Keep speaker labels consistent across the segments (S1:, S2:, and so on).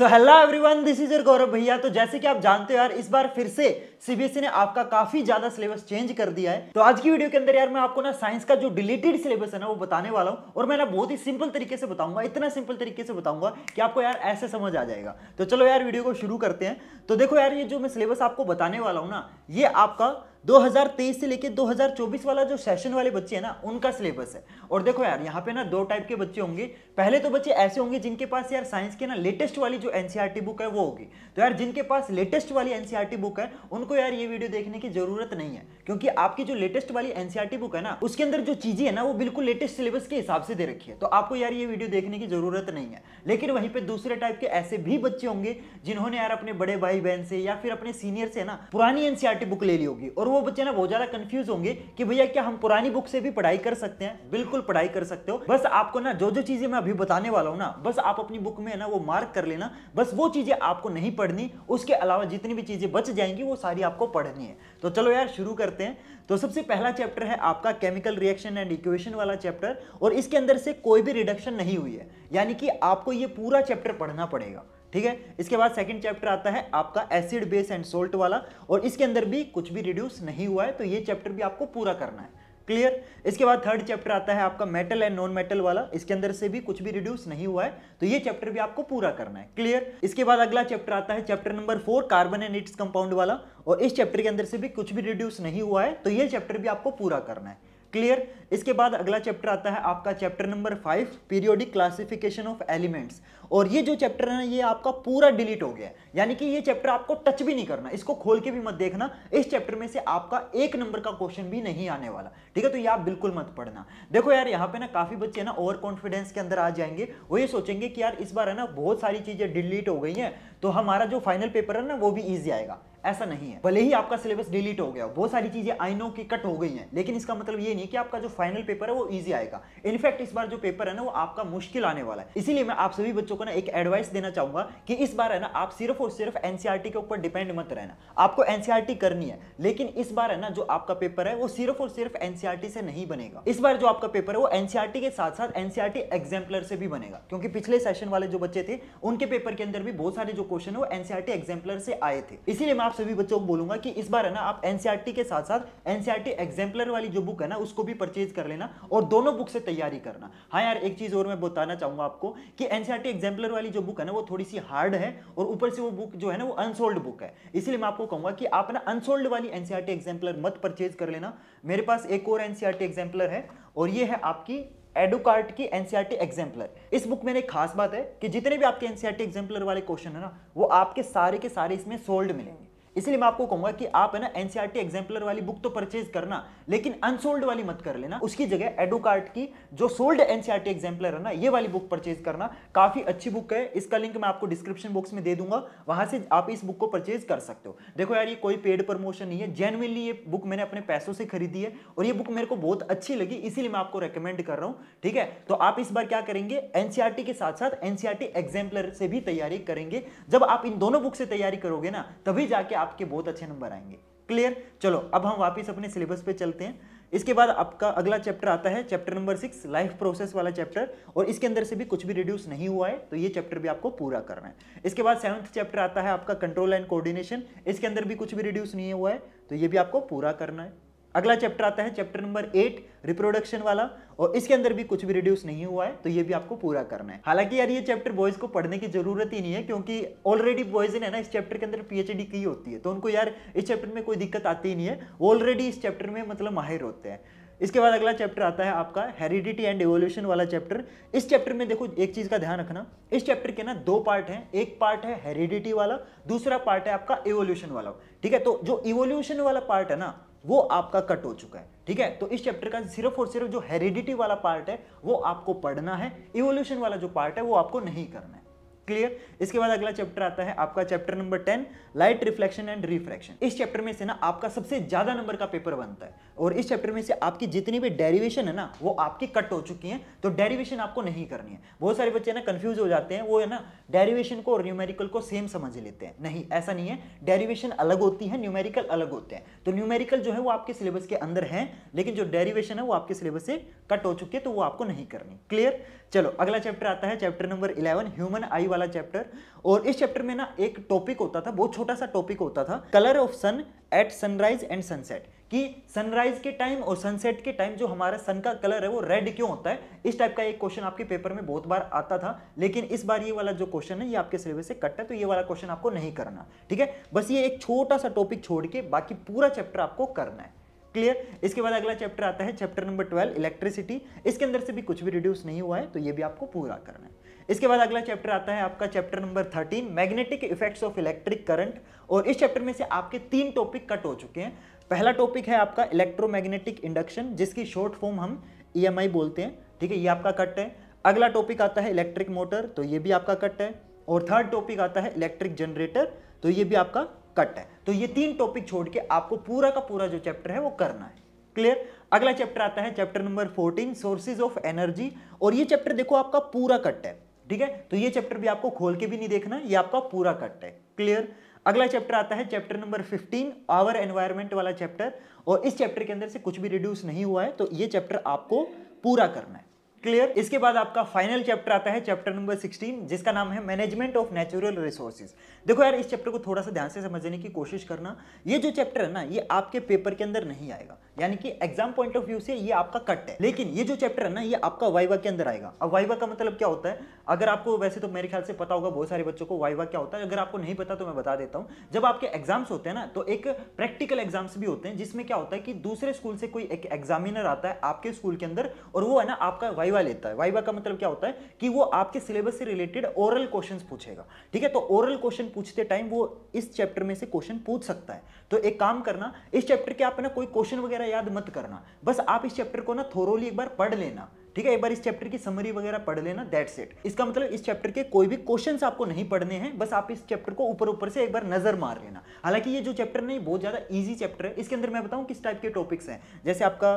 S1: so hello everyone this is your Gaurav भैया तो जैसे कि आप जानते हो यार इस बार फिर से सीबीएसई e ने आपका काफी ज्यादा सिलेबस चेंज कर दिया है तो आज की वीडियो के अंदर यार मैं आपको ना साइंस का जो डिलीटेड सिलेबस है ना वो बताने वाला हूँ और मैं ना बहुत ही सिंपल तरीके से बताऊंगा इतना सिंपल तरीके से बताऊंगा कि आपको यार ऐसे समझ आ जाएगा तो चलो यार वीडियो को शुरू करते हैं तो देखो यार ये जो मैं सिलेबस आपको बताने वाला हूँ ना ये आपका 2023 से लेके 2024 वाला जो सेशन वाले बच्चे हैं ना उनका सिलेबस है और देखो यार यहाँ पे ना दो टाइप के बच्चे होंगे पहले तो बच्चे ऐसे होंगे जिनके पास यार साइंस के ना लेटेस्ट वाली जो एनसीईआरटी बुक e है वो होगी तो यार जिनके पास लेटेस्ट वाली एनसीईआरटी बुक e है उनको यार ये वीडियो देखने की जरूरत नहीं है क्योंकि आपकी जो लेटेस्ट वाली एनसीईआरटी बुक e है ना उसके अंदर जो चीजें है ना वो बिल्कुल लेटेस्ट सिलेबस के हिसाब से दे रखी है तो आपको यार ये वीडियो देखने की जरूरत नहीं है लेकिन वहीं पर दूसरे टाइप के ऐसे भी बच्चे होंगे जिन्होंने यार अपने बड़े भाई बहन से या फिर अपने सीनियर से ना पुरानी एनसीआरटी बुक ले ली होगी और वो बच्चे ना बहुत ज्यादा कंफ्यूज होंगे कि भैया क्या हम पुरानी बुक से भी पढ़ाई कर सकते हैं बिल्कुल पढ़ाई कर सकते हो बस आपको ना जो जो चीजें मैं अभी बताने वाला हूँ ना बस आप अपनी बुक में ना वो मार्क कर लेना बस वो चीजें आपको नहीं पढ़नी उसके अलावा जितनी भी चीजें बच जाएंगी वो सारी आपको पढ़नी है तो चलो यार शुरू करते हैं तो सबसे पहला चैप्टर है आपका केमिकल रिएक्शन एंड इक्वेशन वाला चैप्टर और इसके अंदर से कोई भी रिडक्शन नहीं हुई है यानी कि आपको ये पूरा चैप्टर पढ़ना पड़ेगा ठीक है इसके बाद सेकंड चैप्टर आता है आपका एसिड बेस एंड सोल्ट वाला और इसके अंदर भी कुछ भी रिड्यूस नहीं हुआ है तो ये चैप्टर भी आपको पूरा करना है क्लियर इसके बाद थर्ड चैप्टर आता है आपका मेटल एंड नॉन मेटल वाला इसके अंदर से भी कुछ भी रिड्यूस नहीं हुआ है तो ये चैप्टर भी आपको पूरा करना है क्लियर इसके बाद अगला चैप्टर आता है chapter number four carbon and its compound वाला और इस चैप्टर के अंदर से भी कुछ भी रिड्यूस नहीं हुआ है तो ये चैप्टर भी आपको पूरा करना है क्लियर इसके बाद अगला चैप्टर आता है आपका chapter number five periodic classification of elements और ये जो चैप्टर है ये आपका पूरा डिलीट हो गया यानी कि ये चैप्टर आपको टच भी नहीं करना इसको खोल के भी मत देखना इस चैप्टर में से आपका एक नंबर का क्वेश्चन भी नहीं आने वाला ठीक है तो ये आप बिल्कुल मत पढ़ना देखो यार यहाँ पे ना काफी बच्चे ना ओवर कॉन्फिडेंस के अंदर आ जाएंगे वो ये सोचेंगे कि यार इस बार है ना बहुत सारी चीजें डिलीट हो गई हैं तो हमारा जो फाइनल पेपर है ना वो भी ईजी आएगा ऐसा नहीं है भले ही आपका सिलेबस डिलीट हो गया हो बहुत सारी चीजें आई नो की कट हो गई हैं लेकिन इसका मतलब ये नहीं कि आपका जो फाइनल पेपर है वो इजी आएगा इनफैक्ट इस बार जो पेपर है ना वो आपका मुश्किल आने वाला है इसीलिए मैं आप सभी बच्चों को ना एक एडवाइस देना चाहूंगा कि इस बार है ना आप सिर्फ और सिर्फ एनसीआरटी e के ऊपर डिपेंड मत रहना आपको एनसीआरटी e करनी है लेकिन इस बार है ना जो आपका पेपर है वो सिर्फ और सिर्फ एनसीआरटी e से नहीं बनेगा इस बार जो आपका पेपर है वो एनसीआरटी के साथ साथ एनसीआरटी एग्जाम्पलर से भी बनेगा क्योंकि पिछले सेशन वाले जो बच्चे थे उनके पेपर के अंदर भी बहुत सारे जो क्वेश्चन है वो एनसीआरटी एग्जाम्पलर से आए थे इसीलिए मैं आप सभी बच्चों को बोलूंगा कि इस बार है ना आप एनसीआरटी e के साथ साथ एनसीआरटी एग्जाम्पलर e वाली जो बुक है ना उसको भी परचेज कर लेना और दोनों बुक से तैयारी करना हाँ यार एक चीज और मैं बताना चाहूंगा आपको कि एनसीआरटी एग्जाम्पलर e वाली जो बुक है ना वो थोड़ी सी हार्ड है और ऊपर से वो बुक जो है ना वो अनसोल्ड बुक है इसलिए मैं आपको कहूंगा कि आप ना अनसोल्ड वाली एनसीआरटी एग्जाम्पलर मत परचेज कर लेना मेरे पास एक और एनसीआरटी एग्जाम्पलर है और ये है आपकी एडुकार्ट की एनसीआरटी एग्जाम्पलर इस बुक में एक खास बात है कि जितने भी आपके एनसीआरटी एग्जाम्पलर वाले क्वेश्चन है ना वो आपके सारे के सारे इसमें सोल्ड मिलेंगे इसलिए मैं आपको कहूंगा कि आप है ना एनसीआरटी एग्जाम्पलर e वाली बुक तो परचेज करना लेकिन अनसोल्ड वाली मत कर लेना उसकी जगह एडोकार्ट की जो सोल्ड एनसीआरटी एग्जाम्पलर है ना ये वाली बुक परचेज करना काफी अच्छी बुक है इसका लिंक मैं आपको डिस्क्रिप्शन बॉक्स में दे दूंगा वहां से आप इस बुक को परचेज कर सकते हो देखो यार ये कोई पेड प्रमोशन नहीं है जेनविनली ये बुक मैंने अपने पैसों से खरीदी है और ये बुक मेरे को बहुत अच्छी लगी इसीलिए मैं आपको रिकमेंड कर रहा हूँ ठीक है तो आप इस बार क्या करेंगे एनसीआरटी e के साथ साथ एनसीआरटी एग्जाम्पलर e से भी तैयारी करेंगे जब आप इन दोनों बुक से तैयारी करोगे ना तभी जाके आपके बहुत अच्छे नंबर आएंगे क्लियर चलो अब हम वापस अपने सिलेबस पे चलते हैं इसके बाद आपका अगला चैप्टर आता है chapter number six life process वाला चैप्टर और इसके अंदर से भी कुछ भी रिड्यूस नहीं हुआ है तो ये चैप्टर भी आपको पूरा करना है इसके बाद सेवंथ चैप्टर आता है आपका कंट्रोल एंड कोऑर्डिनेशन इसके अंदर भी कुछ भी रिड्यूस नहीं हुआ है तो ये भी आपको पूरा करना है अगला चैप्टर आता है चैप्टर नंबर एट रिप्रोडक्शन वाला और इसके अंदर भी कुछ भी रिड्यूस नहीं हुआ है तो ये भी आपको पूरा करना है हालांकि यार ये चैप्टर बॉयज को पढ़ने की जरूरत ही नहीं है क्योंकि ऑलरेडी बॉयज ने ना इस चैप्टर के अंदर पीएचडी की होती है तो उनको यार इस चैप्टर में कोई दिक्कत आती ही नहीं है ऑलरेडी इस चैप्टर में मतलब माहिर होते हैं इसके बाद अगला चैप्टर आता है आपका हेरिडिटी एंड एवोल्यूशन वाला चैप्टर इस चैप्टर में देखो एक चीज़ का ध्यान रखना इस चैप्टर के ना दो पार्ट हैं एक पार्ट है हेरिडिटी वाला दूसरा पार्ट है आपका एवोल्यूशन वाला ठीक है तो जो इवोल्यूशन वाला पार्ट है ना वो आपका कट हो चुका है ठीक है तो इस चैप्टर का सिर्फ और सिर्फ जो हेरिडिटी वाला पार्ट है वो आपको पढ़ना है इवोल्यूशन वाला जो पार्ट है वो आपको नहीं करना है क्लियर इसके बाद अगला चैप्टर आता है आपका chapter number ten light reflection and refraction इस चैप्टर में से ना आपका सबसे ज्यादा नंबर का पेपर बनता है और इस चैप्टर में से आपकी जितनी भी डेरिवेशन है ना वो आपकी कट हो चुकी है तो डेरिवेशन आपको नहीं करनी है बहुत सारे बच्चे ना कंफ्यूज हो जाते हैं वो है ना डेरिवेशन को और न्यूमेरिकल को सेम समझ लेते हैं नहीं ऐसा नहीं है डेरिवेशन अलग होती है न्यूमेरिकल अलग होते हैं तो न्यूमेरिकल जो है वो आपके सिलेबस के अंदर है लेकिन जो डेरिवेशन है वो आपके सिलेबस से कट हो चुकी है तो वो आपको नहीं करनी क्लियर चलो अगला चैप्टर आता है chapter number eleven human eye वाला वाला चैप्टर और इस चैप्टर में ना एक टॉपिक होता था बहुत छोटा सा टॉपिक होता था colour of sun at sunrise and sunset कि सनराइज के टाइम और सनसेट के टाइम जो हमारा सन का कलर है वो रेड क्यों होता है इस टाइप का एक क्वेश्चन आपके पेपर में बहुत बार आता था लेकिन इस बार ये वाला जो क्वेश्चन है ये आपके सिलेबस से कट है तो ये वाला क्वेश्चन आपको नहीं करना ठीक है बस ये एक छोटा सा टॉपिक छोड़ के बाकी पूरा चैप्टर आपको करना है क्लियर इसके बाद अगला चैप्टर आता है चैप्टर नंबर ट्वेल्व इलेक्ट्रिसिटी इसके अंदर से भी कुछ भी रिड्यूस नहीं हुआ है तो ये भी आपको पूरा करना है इसके बाद अगला चैप्टर आता है आपका chapter number thirteen magnetic effects of electric current और इस चैप्टर में से आपके तीन टॉपिक कट हो चुके हैं पहला टॉपिक है आपका इलेक्ट्रोमैग्नेटिक इंडक्शन जिसकी शॉर्ट फॉर्म हम ई e बोलते हैं ठीक है ये आपका कट है अगला टॉपिक आता है इलेक्ट्रिक मोटर तो ये भी आपका कट है और थर्ड टॉपिक आता है इलेक्ट्रिक जनरेटर तो ये भी आपका कट है तो ये तीन टॉपिक छोड़ के आपको पूरा का पूरा जो चैप्टर है वो करना है क्लियर अगला चैप्टर आता है chapter number 14 sources of energy और ये चैप्टर देखो आपका पूरा कट है ठीक है तो ये चैप्टर भी आपको खोल के भी नहीं देखना ये आपका पूरा कट है क्लियर अगला चैप्टर आता है चैप्टर नंबर 15 आवर एनवायरमेंट वाला चैप्टर और इस चैप्टर के अंदर से कुछ भी रिड्यूस नहीं हुआ है तो ये चैप्टर आपको पूरा करना है क्लियर इसके बाद आपका फाइनल चैप्टर आता है चैप्टर नंबर 16 जिसका नाम है मैनेजमेंट ऑफ नेचुरल रिसोर्सेज देखो यार इस चैप्टर को थोड़ा सा ध्यान से समझने की कोशिश करना ये जो चैप्टर है ना ये आपके पेपर के अंदर नहीं आएगा यानी कि एग्जाम पॉइंट ऑफ व्यू से ये आपका कट है लेकिन ये जो चैप्टर है ना ये आपका वाइवा के अंदर आएगा अब वाइवा का मतलब क्या होता है अगर आपको वैसे तो मेरे ख्याल से पता होगा बहुत सारे बच्चों को वाइवा क्या होता है अगर आपको नहीं पता तो मैं बता देता हूं जब आपके एग्जाम्स होते हैं ना तो एक प्रैक्टिकल एग्जाम्स भी होते हैं जिसमें क्या होता है कि दूसरे स्कूल से कोई एक एग्जामिनर आता है आपके स्कूल के अंदर और वो है ना आपका वाइवा वाइवा लेता है वाइवा का मतलब क्या होता है कि वो आपके सिलेबस से रिलेटेड ओरल क्वेश्चन पूछेगा ठीक है तो ओरल क्वेश्चन पूछते टाइम वो इस चैप्टर में से क्वेश्चन पूछ सकता है तो एक काम करना इस चैप्टर के आप ना कोई क्वेश्चन वगैरह याद मत करना बस आप इस चैप्टर को ना थोरोली एक बार पढ़ लेना ठीक है एक बार इस चैप्टर की समरी वगैरह पढ़ लेना दैट सेट इसका मतलब इस चैप्टर के कोई भी क्वेश्चन आपको नहीं पढ़ने हैं बस आप इस चैप्टर को ऊपर ऊपर से एक बार नजर मार लेना हालांकि ये जो चैप्टर नहीं बहुत ज़्यादा ईजी चैप्टर है इसके अंदर मैं बताऊँ किस टाइप के टॉपिक्स हैं जैसे आपका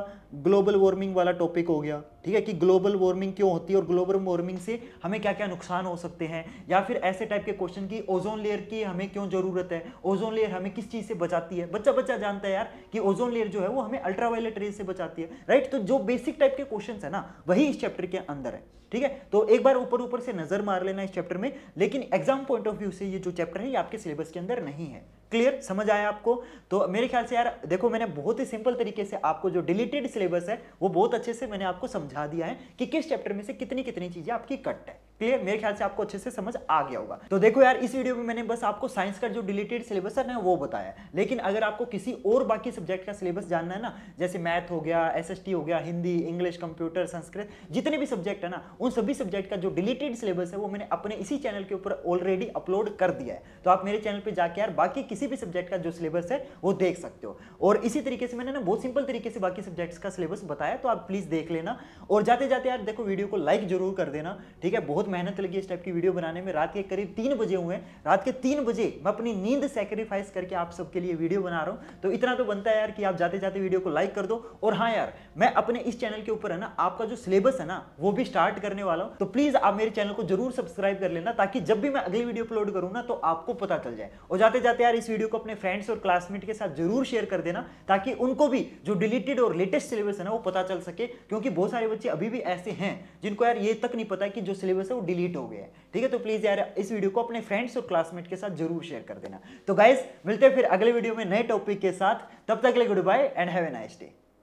S1: ग्लोबल वार्मिंग वाला टॉपिक हो गया ठीक है कि ग्लोबल वार्मिंग क्यों होती है और ग्लोबल वार्मिंग से हमें क्या क्या नुकसान हो सकते हैं या फिर ऐसे टाइप के क्वेश्चन की ओजोन लेयर की हमें क्यों जरूरत है ओजोन लेयर हमें किस चीज़ से बचाती है बच्चा बच्चा जानता है यार कि ओजोन लेयर जो है वो हमें अल्ट्रावायलेट रेज से बचाती है राइट तो जो बेसिक टाइप के क्वेश्चन है ना वही इस चैप्टर के अंदर है ठीक है तो एक बार ऊपर ऊपर से नजर मार लेना इस चैप्टर में लेकिन एग्जाम पॉइंट ऑफ व्यू से ये जो चैप्टर है ये आपके सिलेबस के अंदर नहीं है क्लियर समझ आया आपको तो मेरे ख्याल से यार देखो मैंने बहुत ही सिंपल तरीके से आपको जो डिलीटेड सिलेबस है वो बहुत अच्छे से मैंने आपको समझा दिया है कि किस चैप्टर में से कितनी कितनी चीजें आपकी कट है क्लियर मेरे ख्याल से आपको अच्छे से समझ आ गया होगा तो देखो यार इस वीडियो में मैंने बस आपको साइंस का जो डिलीटेड सिलेबस है ना वो बताया लेकिन अगर आपको किसी और बाकी सब्जेक्ट का सिलेबस जानना है ना जैसे मैथ हो गया एस हो गया हिंदी इंग्लिश कंप्यूटर संस्कृत जितने भी सब्जेक्ट है ना उन सभी सब्जेक्ट का जो डिलीटेड सिलेबस है वो मैंने अपने इसी चैनल के ऊपर ऑलरेडी अपलोड कर दिया है तो आप मेरे चैनल पे जाके यार बाकी किसी भी सब्जेक्ट का जो सिलेबस है वो देख सकते हो और इसी तरीके से मैंने ना बहुत सिंपल तरीके से बाकी सब्जेक्ट्स का सिलेबस बताया तो आप प्लीज़ देख लेना और जाते जाते यार देखो वीडियो को लाइक जरूर कर देना ठीक है बहुत मेहनत लगी इस टाइप की वीडियो बनाने में रात के करीब तीन बजे हुए रात के तीन बजे मैं अपनी नींद सेक्रीफाइस करके आप सबके लिए वीडियो बना रहा हूँ तो इतना तो बनता है यार कि आप जाते जाते वीडियो को लाइक कर दो और हाँ यार मैं अपने इस चैनल के ऊपर है ना आपका जो सिलेबस है ना वो भी स्टार्ट कर करने वाला हूं तो प्लीज आप मेरे चैनल को जरूर सब्सक्राइब कर लेना ताकि जब भी मैं अगली वीडियो अपलोड करूं ना तो आपको पता चल जाए और जाते जाते यार इस वीडियो को अपने फ्रेंड्स और क्लासमेट के साथ जरूर शेयर कर देना ताकि उनको भी जो डिलीटेड और लेटेस्ट सिलेबस है ना वो पता चल सके क्योंकि बहुत सारे बच्चे अभी भी ऐसे हैं जिनको यार ये तक नहीं पता कि जो सिलेबस है वो डिलीट हो गया है ठीक है तो प्लीज यार इस वीडियो को अपने फ्रेंड्स और क्लासमेट के साथ जरूर शेयर कर देना तो गाइज मिलते हैं फिर अगले वीडियो में नए टॉपिक के साथ तब तक के लिए goodbye and have a nice day